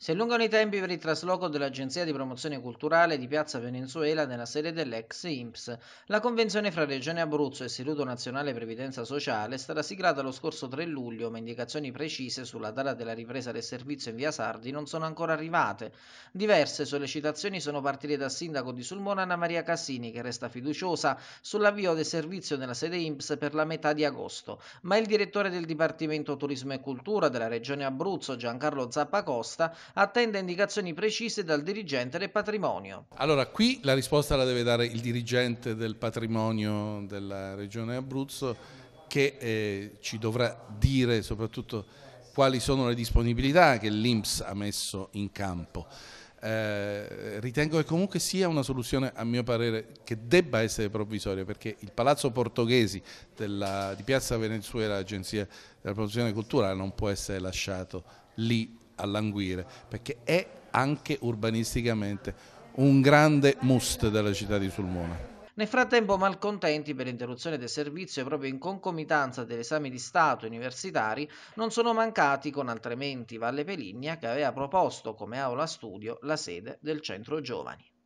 Si allungano i tempi per il trasloco dell'Agenzia di promozione culturale di Piazza Venezuela nella sede dell'ex IMPS. La convenzione fra Regione Abruzzo e Istituto Nazionale Previdenza Sociale è stata siglata lo scorso 3 luglio, ma indicazioni precise sulla data della ripresa del servizio in via Sardi non sono ancora arrivate. Diverse sollecitazioni sono partite dal sindaco di Sulmona Anna Maria Cassini, che resta fiduciosa sull'avvio del servizio nella sede IMPS per la metà di agosto, ma il direttore del Dipartimento Turismo e Cultura della Regione Abruzzo, Giancarlo Zappacosta, attende indicazioni precise dal dirigente del patrimonio. Allora, qui la risposta la deve dare il dirigente del patrimonio della regione Abruzzo che eh, ci dovrà dire soprattutto quali sono le disponibilità che l'Inps ha messo in campo. Eh, ritengo che comunque sia una soluzione a mio parere che debba essere provvisoria perché il Palazzo Portoghesi della, di Piazza Venezuela, Agenzia della produzione Culturale, non può essere lasciato lì a languire, perché è anche urbanisticamente un grande must della città di Sulmona. Nel frattempo malcontenti per l'interruzione del servizio e proprio in concomitanza degli esami di Stato universitari non sono mancati con altrimenti Valle Peligna che aveva proposto come aula studio la sede del centro giovani.